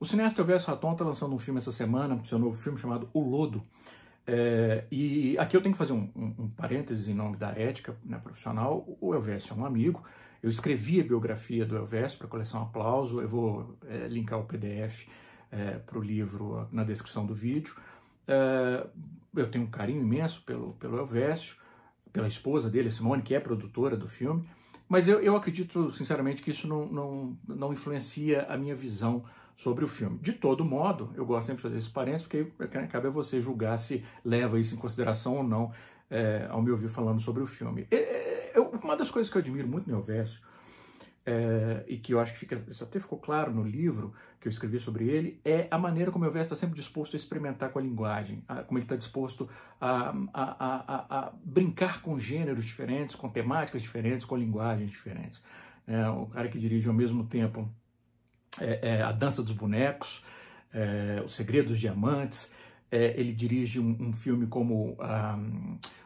O cineasta Elvésio Raton está lançando um filme essa semana, seu novo filme chamado O Lodo. É, e aqui eu tenho que fazer um, um, um parênteses em nome da ética né, profissional. O Elvésio é um amigo. Eu escrevi a biografia do Elvésio para a coleção Aplauso. Eu vou é, linkar o PDF é, para o livro na descrição do vídeo. É, eu tenho um carinho imenso pelo, pelo Elvésio, pela esposa dele, Simone, que é produtora do filme. Mas eu, eu acredito, sinceramente, que isso não, não, não influencia a minha visão sobre o filme. De todo modo, eu gosto sempre de fazer esse parênteses, porque cabe a é você julgar se leva isso em consideração ou não, é, ao me ouvir falando sobre o filme. eu, uma das coisas que eu admiro muito no Elvésio, é, e que eu acho que fica, isso até ficou claro no livro que eu escrevi sobre ele, é a maneira como o Elvésio está sempre disposto a experimentar com a linguagem, a, como ele está disposto a, a, a, brincar com gêneros diferentes, com temáticas diferentes, com linguagens diferentes. É, o cara que dirige ao mesmo tempo é, é, A Dança dos Bonecos, é, Os Segredos dos Diamantes. É, ele dirige um, um filme como um, ah,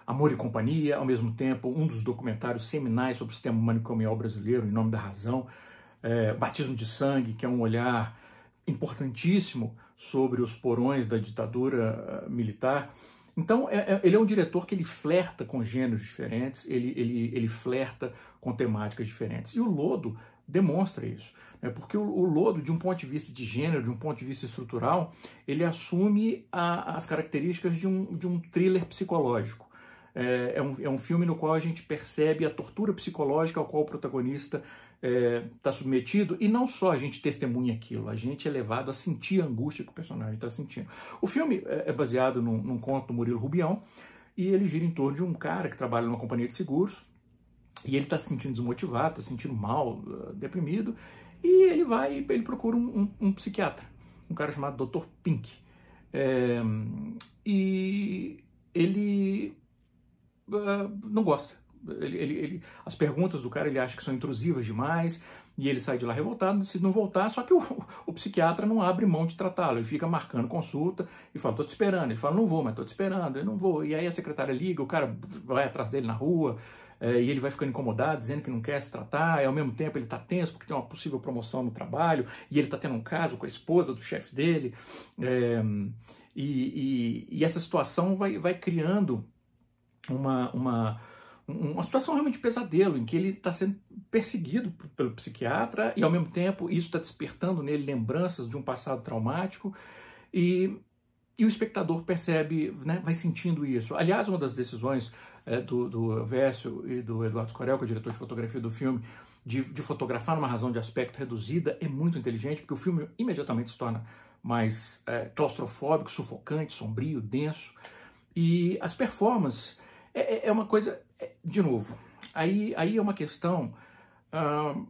Amor e Companhia, ao mesmo tempo um dos documentários seminais sobre o sistema manicomial brasileiro, Em Nome da Razão, Batismo de Sangue, que é um olhar importantíssimo sobre os porões da ditadura ah, militar. Então, é, é, ele é um diretor que ele flerta com gêneros diferentes, ele, ele, ele flerta com temáticas diferentes. E o Lodo demonstra isso. Né? Porque o, o, lodo, de um ponto de vista de gênero, de um ponto de vista estrutural, ele assume a, as características de um, de um thriller psicológico. É, é, um, é um filme no qual a gente percebe a tortura psicológica ao qual o protagonista está é, tá submetido e não só a gente testemunha aquilo, a gente é levado a sentir a angústia que o personagem está sentindo. O filme é, é baseado num, num conto do Murilo Rubião e ele gira em torno de um cara que trabalha numa companhia de seguros e ele está se sentindo desmotivado, está se sentindo mal, ah, deprimido, e ele vai, ele procura um, um, um psiquiatra, um cara chamado Dr. Pink. É, e ele uh, não gosta. Ele, ele, ele, as perguntas do cara ele acha que são intrusivas demais, e ele sai de lá revoltado, decide não voltar, só que o, o psiquiatra não abre mão de tratá-lo, ele fica marcando consulta e fala, tô te esperando, ele fala, não vou, mas tô te esperando, eu não vou, e aí a secretária liga, o cara vai atrás dele na rua, é, e ele vai ficando incomodado, dizendo que não quer se tratar, e ao mesmo tempo ele está tenso porque tem uma possível promoção no trabalho, e ele está tendo um caso com a esposa do chefe dele, é, e, e, e, essa situação vai, vai criando uma, uma, uma situação realmente de pesadelo, em que ele está sendo perseguido pelo psiquiatra, e ao mesmo tempo isso está despertando nele lembranças de um passado traumático, e e o espectador percebe, né, vai sentindo isso. Aliás, uma das decisões é, do, do Vécio e do Eduardo Corel, que é o diretor de fotografia do filme, de, de fotografar numa razão de aspecto reduzida, é muito inteligente, porque o filme imediatamente se torna mais é, claustrofóbico, sufocante, sombrio, denso. E as performances é, é, é uma coisa, é, de novo, aí, aí é uma questão uh,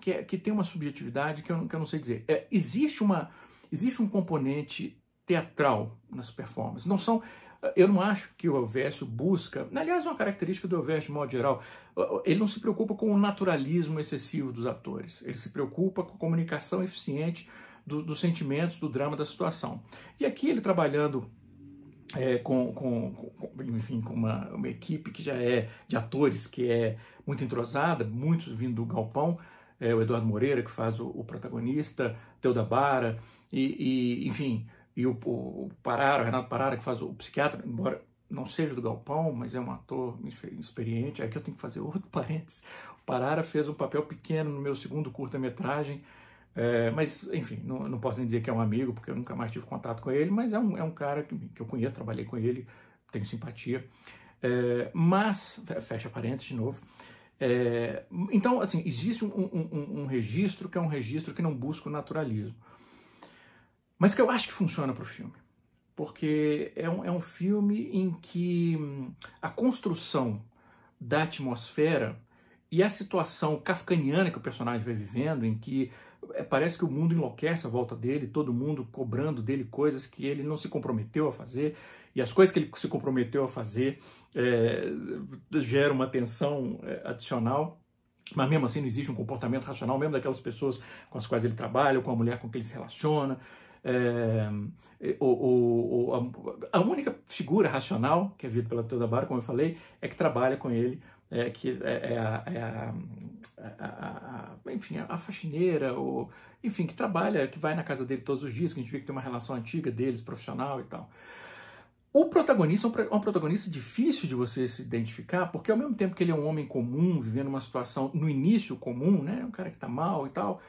que, é, que tem uma subjetividade que eu, que eu não sei dizer. É, existe, uma, existe um componente teatral nas performances. Não são eh, eu não acho que o Elvésio busca, aliás, é uma característica do Elvésio de modo geral, ele não se preocupa com o naturalismo excessivo dos atores, ele se preocupa com a comunicação eficiente do, dos sentimentos, do drama da situação. E aqui ele trabalhando é, com, com, com, enfim, com uma, uma, equipe que já é de atores, que é muito entrosada, muitos vindo do galpão, é, o Eduardo Moreira, que faz o, o protagonista, Teodabara, e, e enfim, e o, o Parara, o Renato Parara, que faz o psiquiatra, embora não seja do Galpão, mas é um ator experiente, aqui eu tenho que fazer outro parênteses. O Parara fez um papel pequeno no meu segundo curta-metragem, é, mas, enfim, não, não, posso nem dizer que é um amigo, porque eu nunca mais tive contato com ele, mas é um, é um cara que, que eu conheço, trabalhei com ele, tenho simpatia. É, mas, fecha parênteses de novo. É, então, assim, existe um, um, um, registro que é um registro que não busca o naturalismo mas que eu acho que funciona para o filme. Porque é um, é um filme em que hum, a construção da atmosfera e a situação kafkaniana que o personagem vai vivendo, em que é, parece que o mundo enlouquece à volta dele, todo mundo cobrando dele coisas que ele não se comprometeu a fazer, e as coisas que ele se comprometeu a fazer é, geram uma tensão é, adicional. Mas mesmo assim não existe um comportamento racional, mesmo daquelas pessoas com as quais ele trabalha, ou com a mulher com quem ele se relaciona. É, é o, o, a, a, única figura racional que é vista pela Barra, como eu falei, é que trabalha com ele, é, que é, é, a, é a, a, enfim, a, faxineira, ou, enfim, que trabalha, que vai na casa dele todos os dias, que a gente vê que tem uma relação antiga deles, profissional e tal. O protagonista é um é protagonista difícil de você se identificar, porque ao mesmo tempo que ele é um homem comum, vivendo uma situação no início comum, né, um cara que está mal e tal,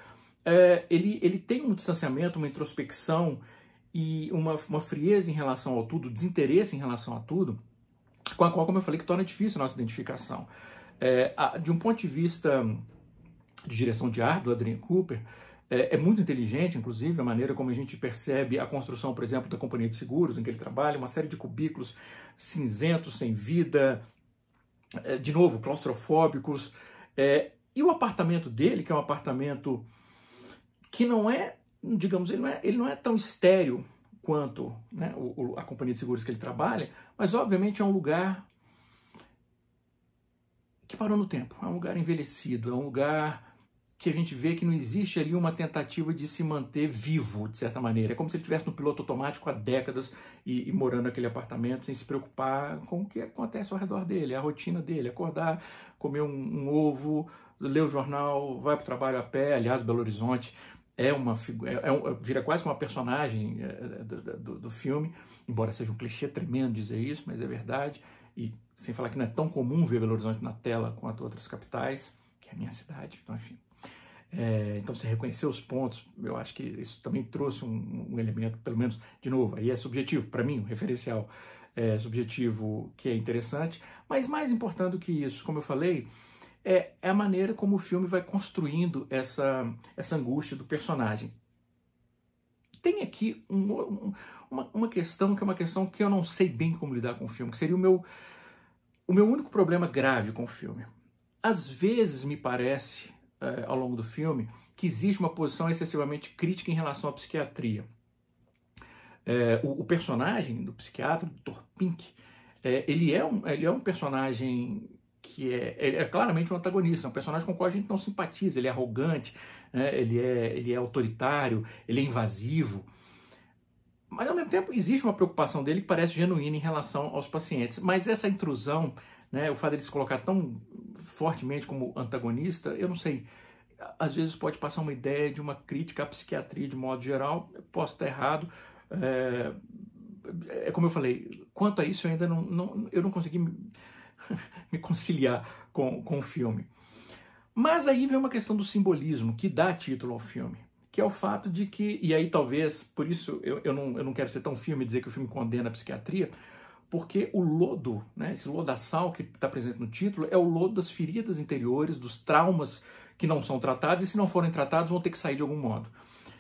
é, ele, ele tem um distanciamento, uma introspecção e uma, uma frieza em relação ao tudo, desinteresse em relação a tudo, com a qual, como eu falei, que torna difícil a nossa identificação. É, a, de um ponto de vista de direção de arte do Adrian Cooper, é, é, muito inteligente, inclusive, a maneira como a gente percebe a construção, por exemplo, da companhia de seguros em que ele trabalha, uma série de cubículos cinzentos, sem vida, é, de novo, claustrofóbicos. É, e o apartamento dele, que é um apartamento que não é, digamos, ele não é, ele não é tão estéreo quanto né, a companhia de seguros que ele trabalha, mas obviamente é um lugar que parou no tempo, é um lugar envelhecido, é um lugar que a gente vê que não existe ali uma tentativa de se manter vivo, de certa maneira. É como se ele estivesse no piloto automático há décadas e, e, morando naquele apartamento sem se preocupar com o que acontece ao redor dele, a rotina dele, acordar, comer um, um ovo, ler o jornal, vai para o trabalho a pé, aliás, Belo Horizonte é uma figura, é, é, é, vira quase uma personagem é, é, do, do, do, filme, embora seja um clichê tremendo dizer isso, mas é verdade. E sem falar que não é tão comum ver Belo Horizonte na tela quanto outras capitais, que é a minha cidade, então enfim. É, então você reconhecer os pontos, eu acho que isso também trouxe um, um elemento, pelo menos, de novo, aí é subjetivo, para mim, um referencial subjetivo que é interessante, mas mais importante do que isso, como eu falei, é, é, a maneira como o filme vai construindo essa, essa angústia do personagem. Tem aqui um, um, uma, uma questão que é uma questão que eu não sei bem como lidar com o filme, que seria o meu, o meu único problema grave com o filme. Às vezes me parece, é, ao longo do filme, que existe uma posição excessivamente crítica em relação à psiquiatria. É, o, o, personagem do psiquiatra, do Dr. Pink, é, ele, é um, ele é um personagem que é, ele é claramente um antagonista, é um personagem com o qual a gente não simpatiza, ele é arrogante, né? ele, é, ele é autoritário, ele é invasivo. Mas ao mesmo tempo existe uma preocupação dele que parece genuína em relação aos pacientes. Mas essa intrusão, né, o fato de de se colocar tão fortemente como antagonista, eu não sei, às vezes pode passar uma ideia de uma crítica à psiquiatria de modo geral, posso estar errado, é, é como eu falei, quanto a isso eu ainda não, não eu não consegui me conciliar com, com o filme. Mas aí vem uma questão do simbolismo que dá título ao filme, que é o fato de que, e aí talvez, por isso eu, eu, não, eu não quero ser tão firme e dizer que o filme condena a psiquiatria, porque o lodo, né, esse lodaçal que está presente no título, é o lodo das feridas interiores, dos traumas que não são tratados, e se não forem tratados vão ter que sair de algum modo.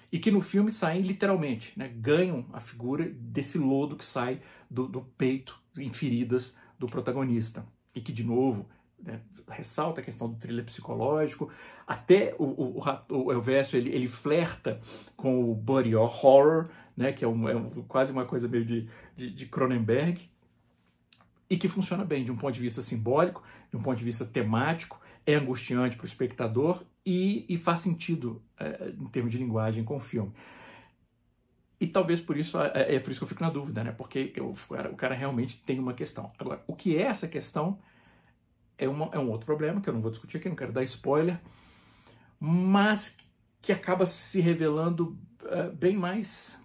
E que no filme saem literalmente, né, ganham a figura desse lodo que sai do, do peito em feridas do protagonista. E que, de novo, né, ressalta a questão do thriller psicológico, até o, o, o ele, ele flerta com o body horror, né, que é, um, é um, quase uma coisa meio de, de, de Cronenberg, e que funciona bem de um ponto de vista simbólico, de um ponto de vista temático, é angustiante para o espectador e, e, faz sentido é, em termos de linguagem com o filme. E talvez por isso é, é por isso que eu fico na dúvida, né? Porque eu, o cara realmente tem uma questão. Agora, o que é essa questão é, uma, é um outro problema que eu não vou discutir aqui, não quero dar spoiler, mas que acaba se revelando uh, bem mais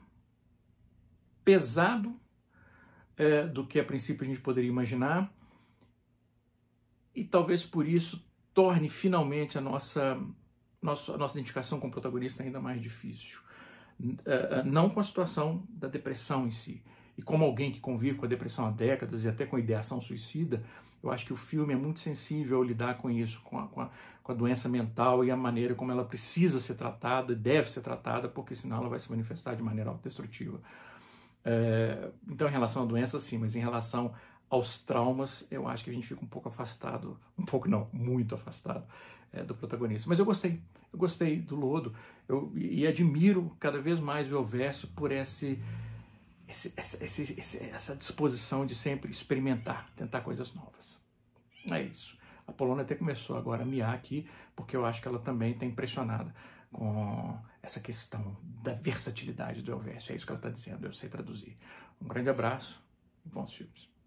pesado uh, do que a princípio a gente poderia imaginar. E talvez por isso torne finalmente a nossa, nossa, a nossa identificação com o protagonista ainda mais difícil. Eh, eh, não com a situação da depressão em si. E como alguém que convive com a depressão há décadas e até com a ideação suicida, eu acho que o filme é muito sensível ao lidar com isso, com a, com a, com a doença mental e a maneira como ela precisa ser tratada, deve ser tratada, porque senão ela vai se manifestar de maneira autodestrutiva. É, então, em relação à doença, sim, mas em relação aos traumas, eu acho que a gente fica um pouco afastado, um pouco não, muito afastado é, do protagonista. Mas eu gostei. Eu gostei do Lodo eu, e admiro cada vez mais o Elverso por esse, esse, esse, esse, essa disposição de sempre experimentar, tentar coisas novas. É isso. A Polônia até começou agora a miar aqui, porque eu acho que ela também está impressionada com essa questão da versatilidade do Elvésio. É isso que ela está dizendo, eu sei traduzir. Um grande abraço e bons filmes.